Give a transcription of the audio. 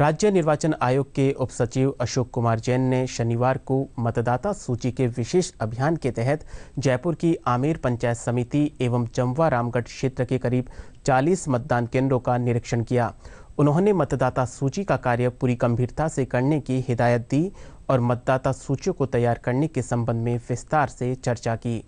राज्य निर्वाचन आयोग के उप सचिव अशोक कुमार जैन ने शनिवार को मतदाता सूची के विशेष अभियान के तहत जयपुर की आमेर पंचायत समिति एवं जमवा रामगढ़ क्षेत्र के करीब 40 मतदान केंद्रों का निरीक्षण किया उन्होंने मतदाता सूची का कार्य पूरी गंभीरता से करने की हिदायत दी और मतदाता सूचियों को तैयार करने के संबंध में विस्तार से चर्चा की